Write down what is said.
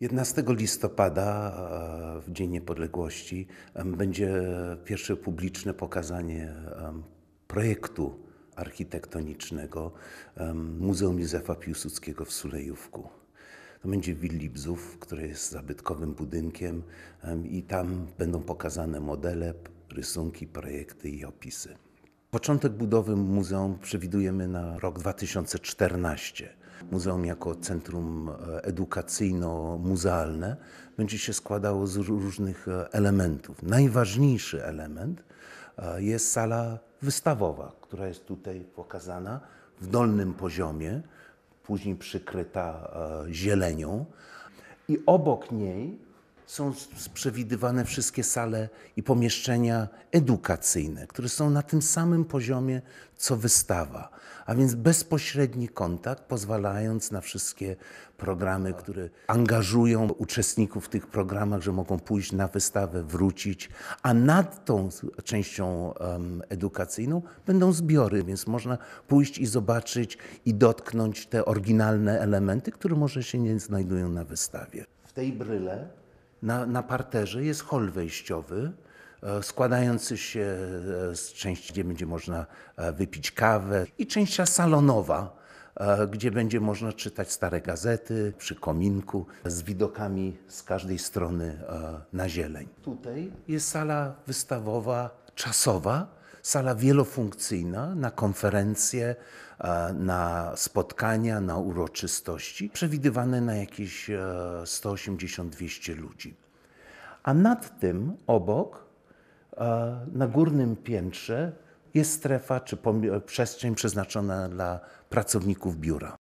11 listopada, e, w Dzień Niepodległości, będzie pierwsze publiczne pokazanie projektu architektonicznego Muzeum Józefa Piłsudskiego w Sulejówku. To będzie Willibzów, który jest zabytkowym budynkiem i tam będą pokazane modele, rysunki, projekty i opisy. Początek budowy muzeum przewidujemy na rok 2014 muzeum jako centrum e, edukacyjno-muzealne będzie się składało z różnych e, elementów. Najważniejszy element e, jest sala wystawowa, która jest tutaj pokazana w dolnym poziomie, później przykryta zielenią. I obok niej są przewidywane wszystkie sale i pomieszczenia edukacyjne, które są na tym samym poziomie co wystawa, a więc bezpośredni kontakt, pozwalając na wszystkie programy, które angażują uczestników w tych programach, że mogą pójść na wystawę, wrócić, a nad tą częścią um, edukacyjną będą zbiory, więc można pójść i zobaczyć i dotknąć te oryginalne elementy, które może się nie znajdują na wystawie. W tej bryle na, na parterze jest hol wejściowy, e, składający się e, z części, gdzie będzie można e, wypić kawę i część salonowa, gdzie będzie można czytać stare gazety przy kominku z widokami z każdej strony na zieleń. Tutaj jest sala wystawowa czasowa, sala wielofunkcyjna na konferencje, e, na spotkania, na uroczystości, przewidywane na jakieś 180-200 e, ludzi. A nad tym, obok, e, na górnym piętrze, jest strefa czy przestrzeń przeznaczona dla pracowników biura.